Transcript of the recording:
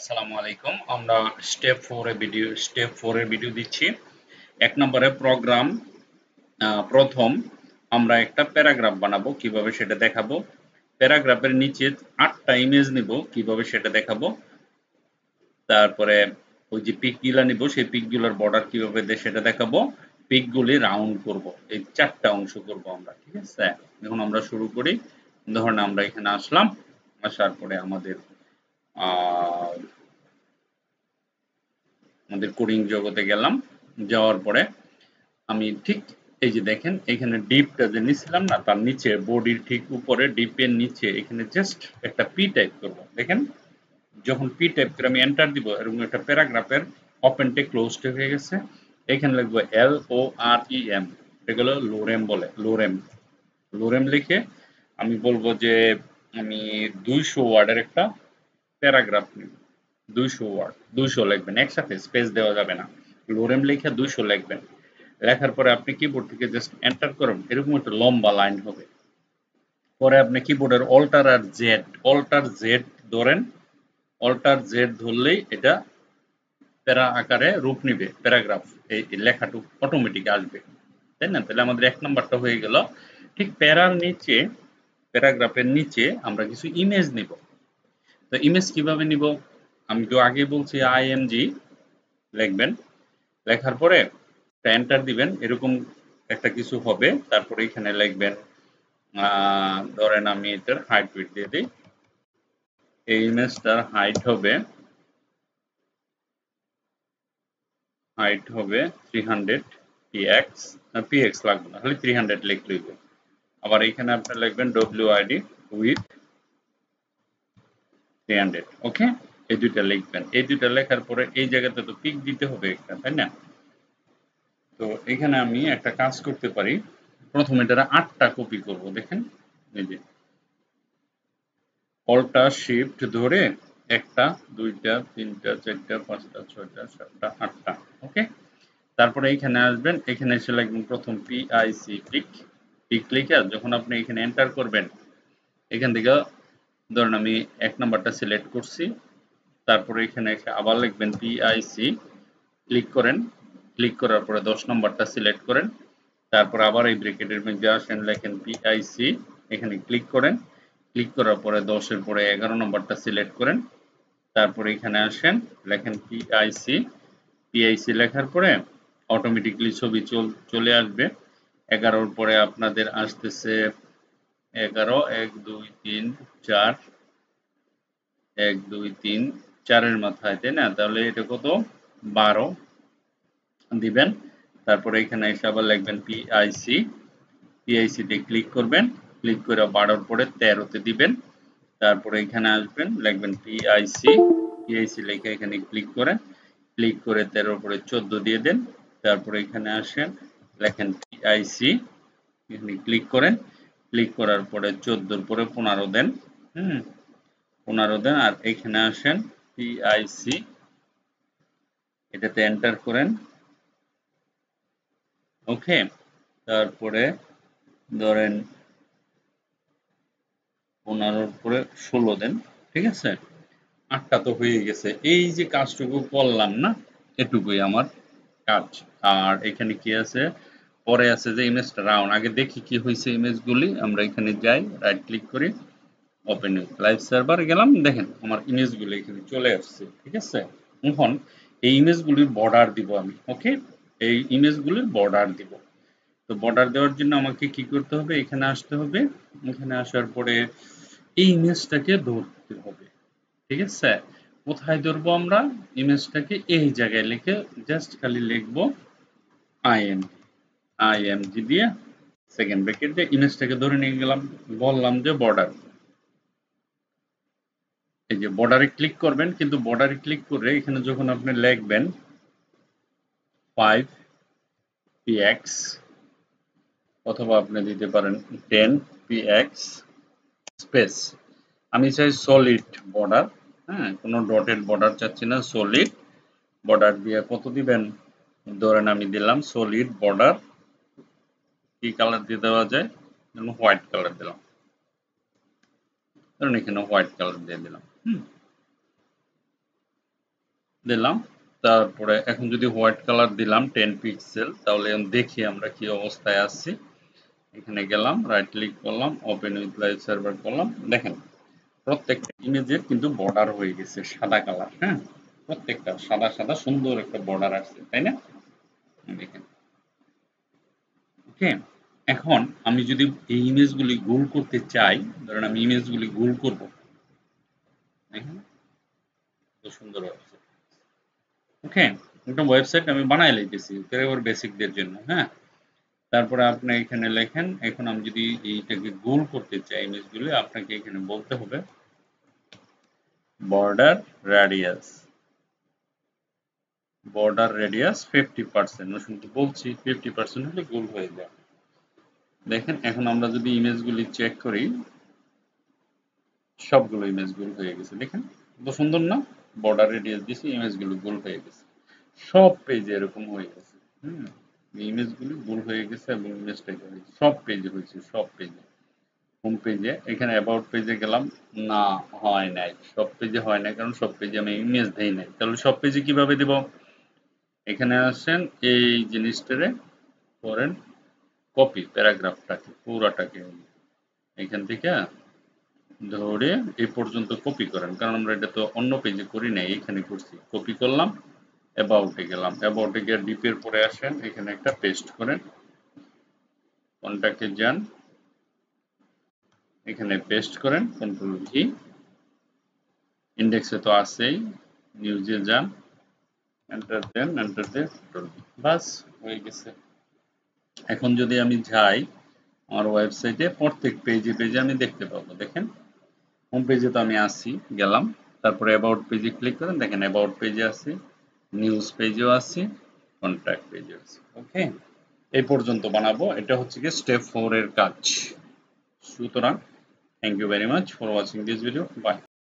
আসসালামু আলাইকুম আমরা স্টেপ এর ভিডিও স্টেপ এর ভিডিও দিচ্ছি এক নম্বরে প্রোগ্রাম প্রথম আমরা একটা প্যারাগ্রাফ বানাবো কিভাবে সেটা দেখাবো প্যারাগ্রাফের নিচে আটটা ইমেজ নিব কিভাবে সেটা দেখাবো তারপরে ওই যে পিকগুলা নিব সেই পিকগুলোর বর্ডার কিভাবে সেটা দেখাবো পিকগুলি রাউন্ড করব এই চারটা অংশ করব আমরা ঠিক আছে এখন আমরা শুরু করি ধরেন আমরা এখানে আসলাম আসার পরে আমাদের আমাদের কোডিং জগতে গেলাম যাওয়ার পরে আমি ঠিক এই যে দেখেন এখানে ডিপটা যে নিছিলাম না তার নিচে বডির ঠিক উপরে ডিপের নিচে এখানে জাস্ট একটা পি টাইপ করব দেখেন যখন পি টাইপ করে আমি এন্টার দিব এরকম একটা প্যারাগ্রাফের ক্লোজ ক্লোজড হয়ে গেছে এখানে লিখবো এল ও আর ই এম এগুলো লোরেম বলে লোরেম লোরেম লিখে আমি বলবো যে আমি দুইশো ওয়ার্ডের একটা প্যারাগ্রাফ নেবেন দুইশো ওয়ার্ড দুইশো লিখবেন একসাথে স্পেস দেওয়া যাবে না লোরেম লেখা দুইশো লিখবেন লেখার পরে আপনি কিবোর্ড থেকে জাস্ট এন্টার করুন এরকম একটা লম্বা লাইন হবে পরে আপনি কিবোর্ডের অল্টার আর জেড অল্টার জেড ধরেন অল্টার জেড ধরলেই এটা প্যারা আকারে রূপ নিবে প্যারাগ্রাফ এই লেখাটু অটোমেটিক আসবে তাই না তাহলে আমাদের এক নম্বরটা হয়ে গেল ঠিক প্যারার নিচে প্যারাগ্রাফের নিচে আমরা কিছু ইমেজ নিব তো ইমেজ কিভাবে নিব আমি তো আগে বলছি আইএমজি লিখবেন লেখার পরে এন্টার দিবেন এরকম একটা কিছু হবে তারপরে এখানে লিখবেন ধরেন আমি এটার হাইট উইথ দিয়ে দিই এই ইমেজটার হাইট হবে হাইট হবে থ্রি হান্ড্রেড পিএক্স পিএক্স লাগবে না খালি হান্ড্রেড লিখলেই হবে আবার এখানে আপনার লিখবেন ডব্লিউআইডি উইথ 300 ওকে এই দুইটা লিখবেন এই দুইটা লেখার পরে এই জায়গাতে তো পিক দিতে হবে একটা তাই না তো এখানে আমি একটা কাজ করতে পারি প্রথমে এটা আটটা কপি করব দেখেন এই যে অল্টা শিফট ধরে একটা দুইটা তিনটা চারটা পাঁচটা ছয়টা সাতটা আটটা ওকে তারপরে এখানে আসবেন এখানে এসে লাগবেন প্রথম পিআইসি পিক পিক লিখে যখন আপনি এখানে এন্টার করবেন এখান থেকে ধরেন আমি এক নাম্বারটা সিলেক্ট করছি তারপরে এখানে আবার লিখবেন পিআইসি ক্লিক করেন ক্লিক করার পরে দশ নম্বরটা সিলেক্ট করেন তারপর আবার এই ব্রেকেটের মধ্যে আসেন লেখেন পিআইসি এখানে ক্লিক করেন ক্লিক করার পরে দশের পরে এগারো নম্বরটা সিলেক্ট করেন তারপরে এখানে আসেন লেখেন পিআইসি পিআইসি লেখার পরে অটোমেটিকলি ছবি চলে আসবে এগারোর পরে আপনাদের আসতেছে এগারো এক দুই তিন চার এক দুই তিন চারের মাথায় তাই না তাহলে এটা কত বারো দিবেন তারপরে এখানে এসে আবার লিখবেন পিআইসি পিআইসিতে ক্লিক করবেন ক্লিক করে বারোর পরে তেরোতে দিবেন তারপরে এখানে আসবেন লিখবেন পিআইসি পিআইসি লেখা এখানে ক্লিক করে ক্লিক করে তেরো পরে চোদ্দ দিয়ে দেন তারপরে এখানে আসেন লেখেন পিআইসি এখানে ক্লিক করেন ক্লিক করার পরে চোদ্দোর পরে পনেরো দেন হুম পনেরো দেন আর এখানে আসেন পিআইসি এটাতে এন্টার করেন ওকে তারপরে ধরেন পনেরোর পরে ষোলো দেন ঠিক আছে আটটা তো হয়ে গেছে এই যে কাজটুকু করলাম না এটুকুই আমার কাজ আর এখানে কি আছে পরে আছে যে ইমেজটা রাউন্ড আগে দেখি কি হয়েছে ইমেজগুলি আমরা এখানে যাই রাইট ক্লিক করি ওপেন লাইভ সার্ভার গেলাম দেখেন আমার ইমেজগুলি এখানে চলে আসছে ঠিক আছে এখন এই ইমেজগুলির বর্ডার দিব আমি ওকে এই ইমেজগুলির বর্ডার দিব তো বর্ডার দেওয়ার জন্য আমাকে কি করতে হবে এখানে আসতে হবে এখানে আসার পরে এই ইমেজটাকে ধরতে হবে ঠিক আছে কোথায় ধরবো আমরা ইমেজটাকে এই জায়গায় লিখে জাস্ট খালি লিখবো আইএন আইএমজি দিয়ে সেকেন্ড ব্র্যাকেট দিয়ে ইমেজটাকে ধরে নিয়ে গেলাম বললাম যে বর্ডার এই যে বর্ডারে ক্লিক করবেন কিন্তু বর্ডারে ক্লিক করে এখানে যখন আপনি লিখবেন ফাইভ পিএক্স অথবা আপনি দিতে পারেন টেন পিএক্স স্পেস আমি চাই সলিড বর্ডার হ্যাঁ কোনো ডটেড বর্ডার চাচ্ছি না সলিড বর্ডার দিয়ে কত দিবেন ধরেন আমি দিলাম সলিড বর্ডার কি কালার দিয়ে দেওয়া যায় ধরুন হোয়াইট কালার দিলাম ধরুন এখানে হোয়াইট কালার দিয়ে দিলাম দিলাম তারপরে এখন যদি হোয়াইট কালার দিলাম টেন পিক্সেল তাহলে দেখি আমরা কি অবস্থায় আসছি এখানে গেলাম রাইট ক্লিক করলাম ওপেন উইথ লাইভ সার্ভার করলাম দেখেন প্রত্যেকটা ইমেজের কিন্তু বর্ডার হয়ে গেছে সাদা কালার হ্যাঁ প্রত্যেকটা সাদা সাদা সুন্দর একটা বর্ডার আসছে তাই না দেখেন ওকে এখন আমি যদি এই ইমেজগুলি গোল করতে চাই ধরেন আমি ইমেজগুলি গোল করব দেখেন সুন্দর ওয়েবসাইট ওকে একটা ওয়েবসাইট আমি বানাই লাইতেছি বেসিক বেসিকদের জন্য হ্যাঁ তারপরে আপনি এখানে লেখেন এখন আমি যদি এইটাকে গোল করতে চাই ইমেজগুলি আপনাকে এখানে বলতে হবে border radius border radius fifty percent কিন্তু বলছি ফিফটি পার্সেন্ট হলে গোল হয়ে যায় দেখেন এখন আমরা যদি ইমেজগুলি চেক করি সবগুলো ইমেজ গোল হয়ে গেছে দেখেন কত সুন্দর না বর্ডার রেডিয়াস দিয়েছি ইমেজগুলো গোল হয়ে গেছে সব পেজে এরকম হয়ে গেছে হুম ইমেজগুলি গোল হয়ে গেছে এবং ইমেজটা সব পেজে হয়েছে সব পেজে হোম পেজে এখানে অ্যাবাউট পেজে গেলাম না হয় নাই সব পেজে হয় না কারণ সব পেজে আমি ইমেজ দেই নাই তাহলে সব পেজে কিভাবে দেব এখানে আসেন এই জিনিসটারে করেন কপি প্যারাগ্রাফটাকে পুরাটাকে এখান থেকে ধরে এ পর্যন্ত কপি করেন কারণ আমরা এটা তো অন্য পেজে করি নাই এখানে করছি কপি করলাম অ্যাবাউটে গেলাম অ্যাবাউটে গিয়ে ডিপের পরে আসেন এখানে একটা পেস্ট করেন কন্ট্যাক্টে যান এখানে পেস্ট করেন কন্ট্রোল ভি ইন্ডেক্সে তো আসেই নিউজে যান এন্টার দেন এন্টার দেন কন্ট্রোল ভি বাস হয়ে গেছে এখন যদি আমি যাই আমার ওয়েবসাইটে প্রত্যেক পেজে পেজে আমি দেখতে পাবো দেখেন হোম পেজে তো আমি আসি গেলাম তারপরে অ্যাবাউট পেজে ক্লিক করেন দেখেন অ্যাবাউট পেজে আসি নিউজ পেজেও আসি কন্ট্রাক্ট পেজে আসি ওকে এই পর্যন্ত বানাবো এটা হচ্ছে কি স্টেপ ফোর এর কাজ সুতরাং thank you very much for watching this video by